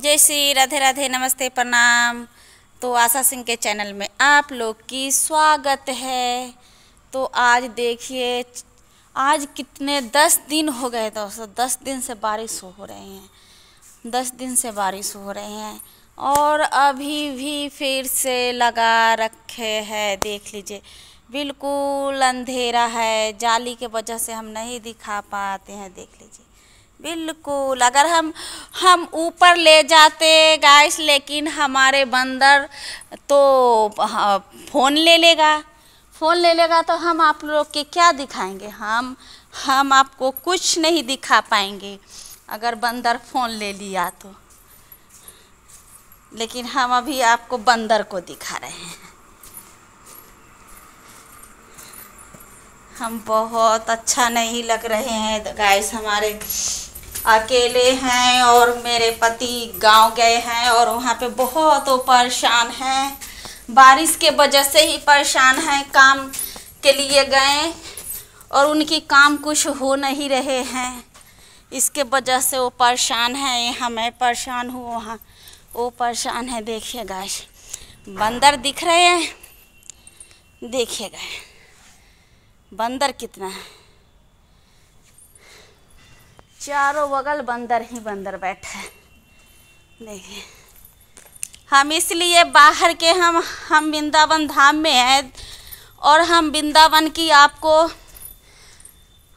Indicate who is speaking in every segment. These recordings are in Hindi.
Speaker 1: जय श्री राधे राधे नमस्ते प्रणाम तो आशा सिंह के चैनल में आप लोग की स्वागत है तो आज देखिए आज कितने दस दिन हो गए दोस्तों दस दिन से बारिश हो रही हैं दस दिन से बारिश हो रहे हैं और अभी भी फिर से लगा रखे हैं देख लीजिए बिल्कुल अंधेरा है जाली के वजह से हम नहीं दिखा पाते हैं देख लीजिए बिल्कुल अगर हम हम ऊपर ले जाते गाइस लेकिन हमारे बंदर तो हाँ, फ़ोन ले लेगा फ़ोन ले लेगा तो हम आप लोग के क्या दिखाएंगे हम हम आपको कुछ नहीं दिखा पाएंगे अगर बंदर फ़ोन ले लिया तो लेकिन हम अभी आपको बंदर को दिखा रहे हैं हम बहुत अच्छा नहीं लग रहे हैं गाइस हमारे अकेले हैं और मेरे पति गांव गए हैं और वहाँ पे बहुत परेशान हैं बारिश के वजह से ही परेशान हैं काम के लिए गए और उनकी काम कुछ हो नहीं रहे हैं इसके वजह से वो परेशान हैं यहाँ मैं परेशान हूँ वहाँ वो परेशान है देखिए गाय बंदर दिख रहे हैं देखिए गाय बंदर कितना है चारों बगल बंदर ही बंदर बैठा है देखिए हम इसलिए बाहर के हम हम वृंदावन धाम में हैं और हम वृंदावन की आपको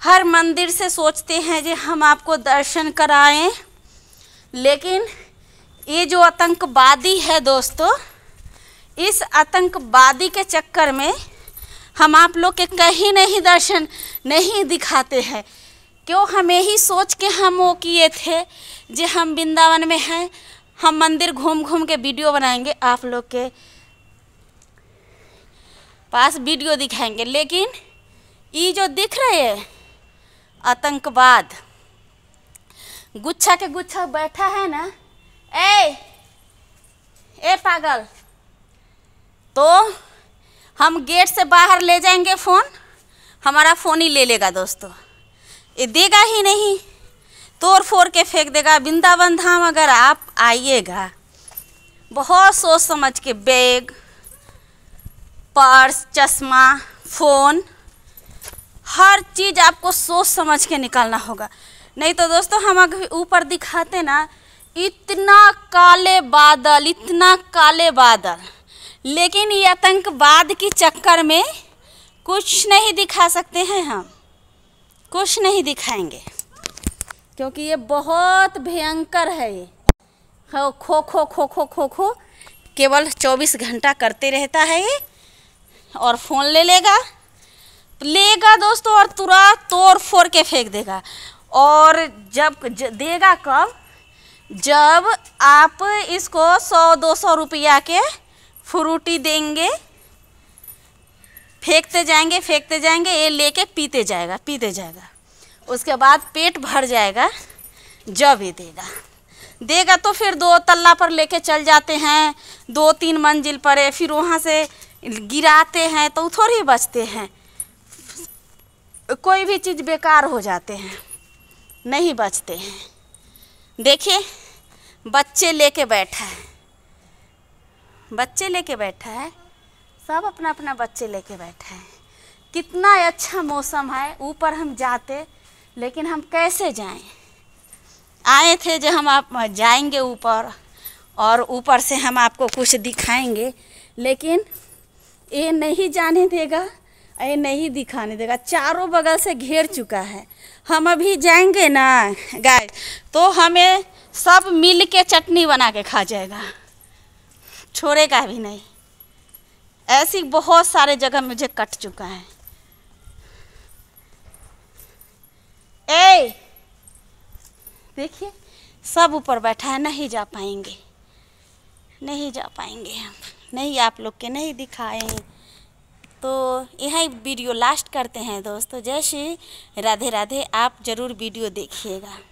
Speaker 1: हर मंदिर से सोचते हैं जी हम आपको दर्शन कराएं लेकिन ये जो आतंकवादी है दोस्तों इस आतंकवादी के चक्कर में हम आप लोग के कहीं नहीं दर्शन नहीं दिखाते हैं क्यों हमें ही सोच के हम वो किए थे जे हम वृंदावन में हैं हम मंदिर घूम घूम के वीडियो बनाएंगे आप लोग के पास वीडियो दिखाएंगे लेकिन ये जो दिख रहे है आतंकवाद गुच्छा के गुच्छा बैठा है ना ए ए पागल तो हम गेट से बाहर ले जाएंगे फ़ोन हमारा फ़ोन ही ले लेगा दोस्तों ये देगा ही नहीं तोड़ फोड़ के फेंक देगा वृंदावन धाम अगर आप आइएगा बहुत सोच समझ के बैग पर्स चश्मा फ़ोन हर चीज़ आपको सोच समझ के निकालना होगा नहीं तो दोस्तों हम अगर ऊपर दिखाते ना इतना काले बादल इतना काले बादल लेकिन ये आतंकवाद के चक्कर में कुछ नहीं दिखा सकते हैं हम कुछ नहीं दिखाएंगे क्योंकि ये बहुत भयंकर है ये खो खो खो खो खो खो खो केवल 24 घंटा करते रहता है ये और फ़ोन ले लेगा लेगा दोस्तों और तुरंत तोड़ फोड़ के फेंक देगा और जब ज, देगा कब जब आप इसको सौ दो सौ रुपया के फ्रूटी देंगे फेंकते जाएंगे फेंकते जाएंगे ये लेके पीते जाएगा पीते जाएगा उसके बाद पेट भर जाएगा जब ये देगा देगा तो फिर दो तल्ला पर लेके चल जाते हैं दो तीन मंजिल पर है फिर वहाँ से गिराते हैं तो थोड़ी बचते हैं कोई भी चीज़ बेकार हो जाते हैं नहीं बचते हैं देखिए बच्चे लेके बैठा है बच्चे लेके बैठा है सब अपना अपना बच्चे लेके बैठे हैं कितना अच्छा मौसम है ऊपर हम जाते लेकिन हम कैसे जाएं आए थे जो हम आप जाएंगे ऊपर और ऊपर से हम आपको कुछ दिखाएंगे लेकिन ये नहीं जाने देगा ये नहीं दिखाने देगा चारों बगल से घेर चुका है हम अभी जाएंगे ना गाय तो हमें सब मिल के चटनी बना के खा जाएगा छोड़ेगा भी नहीं ऐसी बहुत सारे जगह मुझे कट चुका है ए देखिए सब ऊपर बैठा है नहीं जा पाएंगे नहीं जा पाएंगे हम नहीं आप लोग के नहीं दिखाए तो यही वीडियो लास्ट करते हैं दोस्तों जय श्री राधे राधे आप ज़रूर वीडियो देखिएगा